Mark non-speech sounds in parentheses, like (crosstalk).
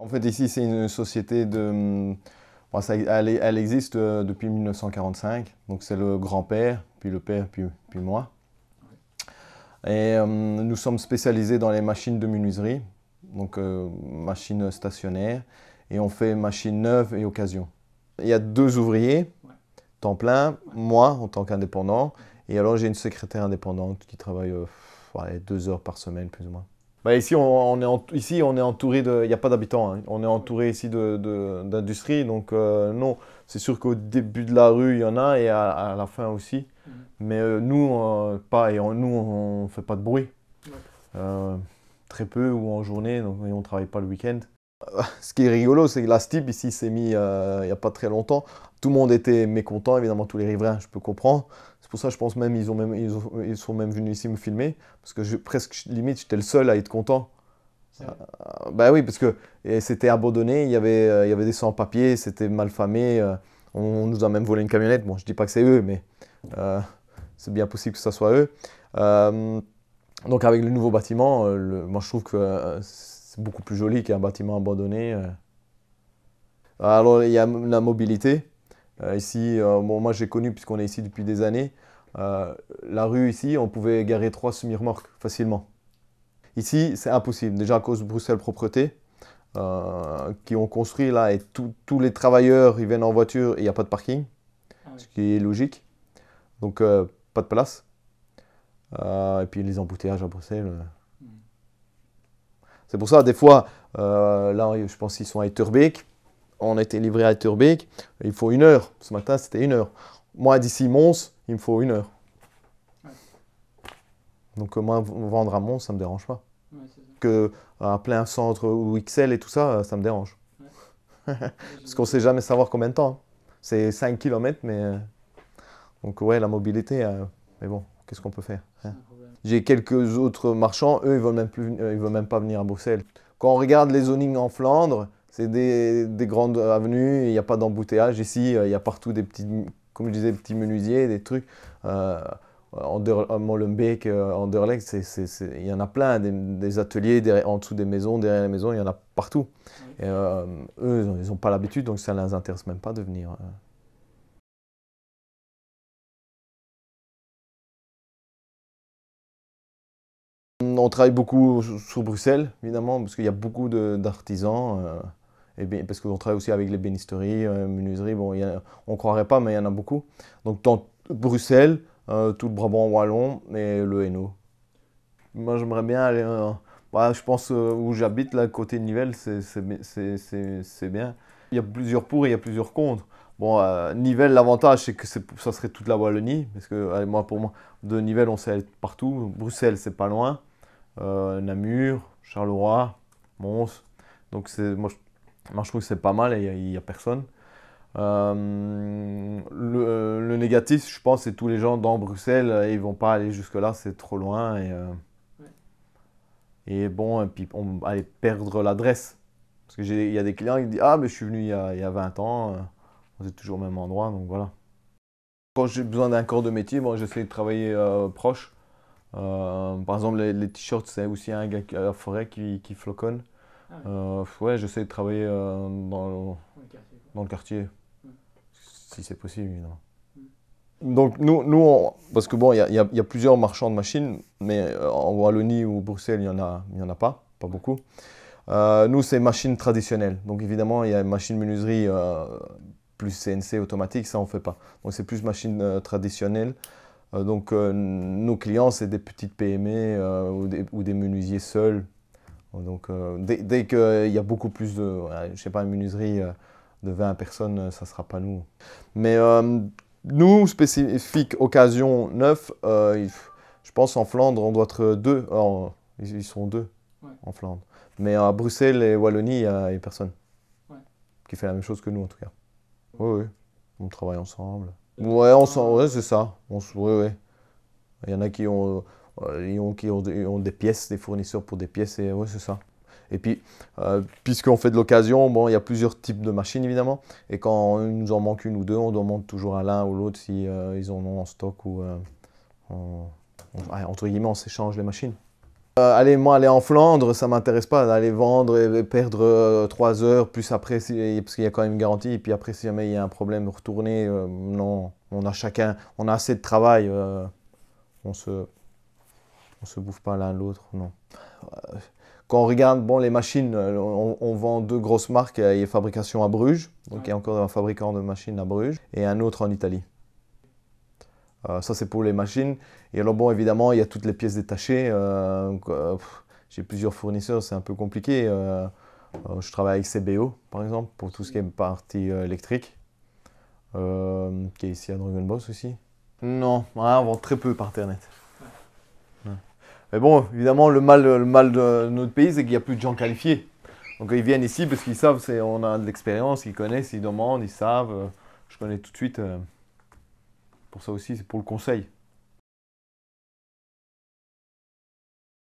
En fait, ici, c'est une société de... Hum, elle, existe euh, depuis 1945, donc c'est le grand-père, puis le père, puis, moi. Et hum, nous sommes spécialisés dans les machines de menuiserie, donc euh, machines stationnaires, et on fait machines neuves et occasion. Il y a deux ouvriers, temps plein, moi en tant qu'indépendant, et alors j'ai une secrétaire indépendante qui travaille euh, deux heures par semaine plus ou moins. Bah, ici, on, est ici, on est entouré de... Il n'y a pas d'habitants. Hein. On est entouré ici d'industrie. De, donc euh, non, c'est sûr qu'au début de la rue, il y en a et à, la fin aussi. Mhm. Mais euh, nous, pas, et on, nous, on ne fait pas de bruit. Euh, très peu ou en journée, donc on ne travaille pas le week-end. Euh, ce qui est rigolo, c'est que la STIB ici s'est mis euh, il n'y a pas très longtemps. Tout le monde était mécontent, évidemment, tous les riverains, je peux comprendre. C'est pour ça, je pense même, ils, ont même ils, sont même venus ici me filmer. Parce que presque, limite, j'étais le seul à être content. Ben bah oui, parce que c'était abandonné, il y avait, il y avait des sans-papiers, c'était mal famé. On, nous a même volé une camionnette. Bon, je ne dis pas que c'est eux, mais c'est bien possible que ce soit eux. donc, avec le nouveau bâtiment, moi, je trouve que beaucoup plus joli qu'un bâtiment abandonné. Euh. Alors, il y a la mobilité. Euh, ici, euh, moi j'ai connu, puisqu'on est ici depuis des années, la rue ici, on pouvait garer trois semi-remorques facilement. Ici, c'est impossible, déjà à cause de Bruxelles Propreté, qui ont construit là, et tous les travailleurs, ils viennent en voiture il n'y a pas de parking, ah ce qui est logique. Donc, pas de place. et puis les embouteillages à Bruxelles. C'est pour ça, des fois, euh, là, je pense qu'ils sont à Etterbeek. On a été livré à Etterbeek. Il faut une heure. Ce matin, c'était une heure. Moi, d'ici Mons, il me faut une heure. Donc, euh, moi, vendre à Mons, ça ne me dérange pas. Ouais, que euh, à plein centre ou XL et tout ça, ça me dérange. (laughs) Parce qu'on ne sait jamais savoir combien de temps. Hein. C'est 5 km, mais. Donc, ouais, la mobilité. Mais bon, qu'est-ce qu'on peut faire hein. J'ai quelques autres marchands, eux, ils ne veulent, même pas venir à Bruxelles. Quand on regarde les zonings en Flandre, c'est des, grandes avenues, il n'y a pas d'embouteillage. Ici, euh, il y a partout des petits, comme je disais, des petits menuisiers, des trucs. Euh, euh Molenbeek, Molenbeek, euh, Anderlecht, il y en a plein, des, ateliers en dessous des maisons, derrière les maisons, il y en a partout. eux, ils n'ont pas l'habitude, donc ça ne les intéresse même pas de venir. On travaille beaucoup sur Bruxelles, évidemment, parce qu'il y a beaucoup d'artisans. Euh, et parce qu'on travaille aussi avec les bénisteries, euh, menuiseries, bon, on ne croirait pas, mais il y en a beaucoup. Donc dans Bruxelles, euh, tout le Brabant wallon et le Hainaut. Moi, j'aimerais bien aller. Euh, bah, je pense où j'habite, là, côté Nivelles, c'est bien. Il y a plusieurs pour et il y a plusieurs contre. Bon, Nivelles, l'avantage, c'est que ça serait toute la Wallonie, parce que moi, pour moi, de Nivelles, on sait être partout. Bruxelles, c'est pas loin. Euh, Namur, Charleroi, Mons. Donc moi je, je, trouve que c'est pas mal et il n'y a, personne. Euh, euh, le, négatif, je pense, c'est tous les gens dans Bruxelles, ils vont pas aller jusque-là, c'est trop loin. Et, et bon, et puis on va perdre l'adresse. Parce qu'il y a des clients qui disent Ah, mais je suis venu il y a, 20 ans, on est toujours au même endroit, donc voilà. Quand j'ai besoin d'un corps de métier, moi j'essaie de travailler proche. Euh, par exemple, les, t-shirts, c'est aussi un gars à la forêt qui, floconne. Ah euh, ouais. j'essaie de travailler euh, dans, le, quartier, hmm. si c'est possible, évidemment. Hmm. Donc, nous, nous parce que bon, il y, a plusieurs marchands de machines, mais en Wallonie ou Bruxelles, il n'y en, a, y en a pas, pas beaucoup. nous, c'est machines traditionnelles. Donc, évidemment, il y a machine menuiserie plus CNC automatique, ça, on ne fait pas. Donc, c'est plus machines traditionnelles. Euh, donc euh, nos clients, c'est des petites PME euh, ou des, ou, des, menuisiers seuls. Donc dès, qu'il y a beaucoup plus de, je sais pas, une menuiserie de 20 personnes, ça ne sera pas nous. Mais nous, spécifique occasion 9, je pense en Flandre, on doit être deux. ils sont deux en Flandre. Mais à Bruxelles et Wallonie, il n'y a, personne qui fait la même chose que nous, en tout cas. Oui, oui. On travaille ensemble. Ouais, on ouais, c'est ça. On, ouais, ouais. Il y en a qui ont, euh, qui ont, des pièces, des fournisseurs pour des pièces, et ouais, c'est ça. Et puis, euh, puisqu'on fait de l'occasion, bon, il y a plusieurs types de machines évidemment. Et quand il nous en manque une ou deux, on demande toujours à l'un ou l'autre s'ils euh, ils en ont en stock ou ah, entre guillemets, on s'échange les machines. Euh, allez, moi, aller en Flandre, ça m'intéresse pas d'aller vendre et perdre euh, trois heures, plus après, parce qu'il y a quand même une garantie, et puis après, si jamais il y a un problème, retourner, euh, non, on a chacun, on a assez de travail, on se, se bouffe pas l'un l'autre, non. Quand on regarde, bon, les machines, on, vend deux grosses marques, il y a Fabrication à Bruges, donc il y a encore un fabricant de machines à Bruges, et un autre en Italie. Euh, ça, c'est pour les machines. Et alors, bon, évidemment, il y a toutes les pièces détachées. Euh, euh, j'ai plusieurs fournisseurs, c'est un peu compliqué. je travaille avec CBO, par exemple, pour tout ce qui est partie électrique, qui est ici à Dragon Boss aussi. Non, ah, on vend très peu par Internet. Mais bon, évidemment, le mal, le mal de notre pays, c'est qu'il n'y a plus de gens qualifiés. Donc ils viennent ici parce qu'ils savent, on a de l'expérience, ils connaissent, ils demandent, ils savent. Je connais tout de suite. Pour ça aussi, c'est pour le conseil.